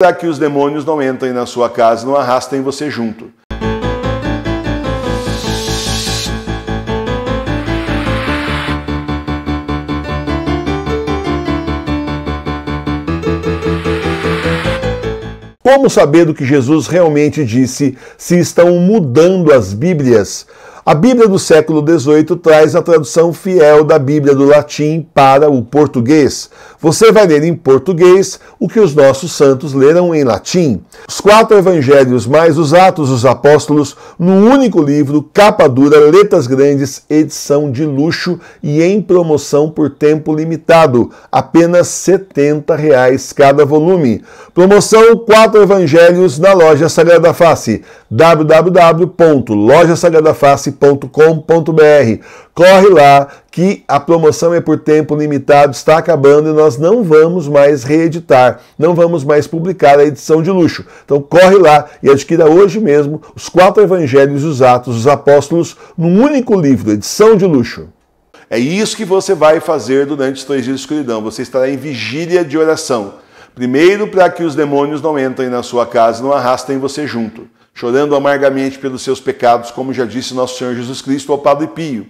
para que os demônios não entrem na sua casa, não arrastem você junto. Como saber do que Jesus realmente disse se estão mudando as Bíblias a Bíblia do século XVIII traz a tradução fiel da Bíblia do latim para o português. Você vai ler em português o que os nossos santos leram em latim. Os quatro evangelhos mais os Atos dos Apóstolos num único livro, capa dura, letras grandes, edição de luxo e em promoção por tempo limitado, apenas R$ 70,00 cada volume. Promoção Quatro Evangelhos na loja Sagrada Face, www.lojasagradaface.com com.br Corre lá que a promoção é por tempo limitado, está acabando e nós não vamos mais reeditar, não vamos mais publicar a edição de luxo. Então corre lá e adquira hoje mesmo os quatro evangelhos, os atos, os apóstolos, num único livro, edição de luxo. É isso que você vai fazer durante os três dias de escuridão. Você estará em vigília de oração. Primeiro, para que os demônios não entrem na sua casa e não arrastem você junto chorando amargamente pelos seus pecados, como já disse nosso Senhor Jesus Cristo ao Padre Pio.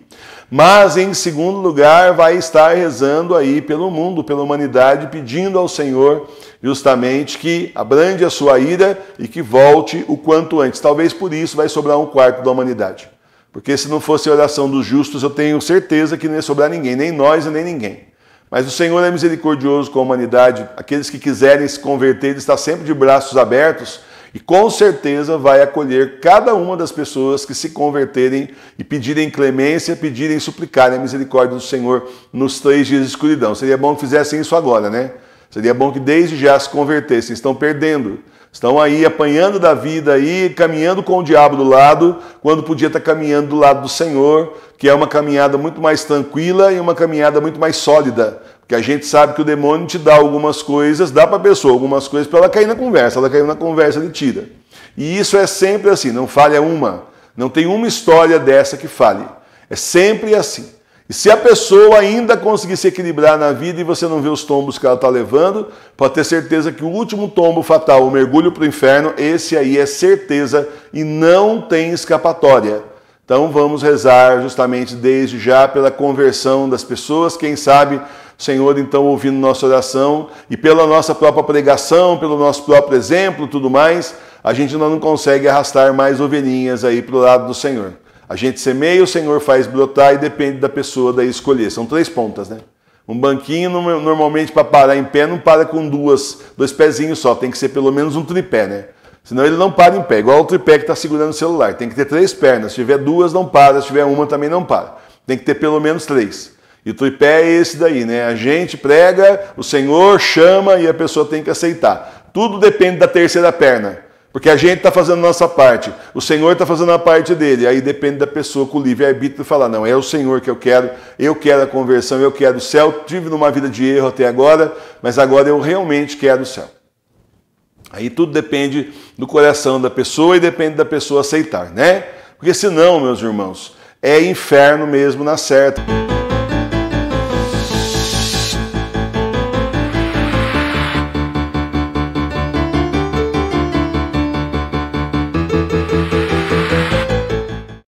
Mas, em segundo lugar, vai estar rezando aí pelo mundo, pela humanidade, pedindo ao Senhor justamente que abrande a sua ira e que volte o quanto antes. Talvez por isso vai sobrar um quarto da humanidade. Porque se não fosse a oração dos justos, eu tenho certeza que não ia sobrar ninguém, nem nós e nem ninguém. Mas o Senhor é misericordioso com a humanidade. Aqueles que quiserem se converter, Ele está sempre de braços abertos e com certeza vai acolher cada uma das pessoas que se converterem e pedirem clemência, pedirem suplicarem a misericórdia do Senhor nos três dias de escuridão. Seria bom que fizessem isso agora, né? Seria bom que desde já se convertessem, estão perdendo. Estão aí apanhando da vida aí, caminhando com o diabo do lado, quando podia estar caminhando do lado do Senhor, que é uma caminhada muito mais tranquila e uma caminhada muito mais sólida. Porque a gente sabe que o demônio te dá algumas coisas, dá para a pessoa algumas coisas para ela cair na conversa. Ela caiu na conversa, ele tira. E isso é sempre assim, não falha uma. Não tem uma história dessa que fale, É sempre assim. E se a pessoa ainda conseguir se equilibrar na vida e você não vê os tombos que ela está levando, pode ter certeza que o último tombo fatal, o mergulho para o inferno, esse aí é certeza e não tem escapatória. Então vamos rezar justamente desde já pela conversão das pessoas, quem sabe. Senhor, então, ouvindo nossa oração e pela nossa própria pregação, pelo nosso próprio exemplo, tudo mais, a gente não consegue arrastar mais ovelhinhas aí para o lado do Senhor. A gente semeia, o Senhor faz brotar e depende da pessoa daí escolher. São três pontas, né? Um banquinho, normalmente, para parar em pé, não para com duas, dois pezinhos só. Tem que ser pelo menos um tripé, né? Senão ele não para em pé, igual o tripé que está segurando o celular. Tem que ter três pernas. Se tiver duas, não para. Se tiver uma, também não para. Tem que ter pelo menos três. E o tripé é esse daí, né? A gente prega, o Senhor chama e a pessoa tem que aceitar. Tudo depende da terceira perna. Porque a gente está fazendo a nossa parte, o Senhor está fazendo a parte dele. Aí depende da pessoa com o livre-arbítrio falar: não, é o Senhor que eu quero, eu quero a conversão, eu quero o céu. Tive numa vida de erro até agora, mas agora eu realmente quero o céu. Aí tudo depende do coração da pessoa e depende da pessoa aceitar, né? Porque senão, meus irmãos, é inferno mesmo na certa.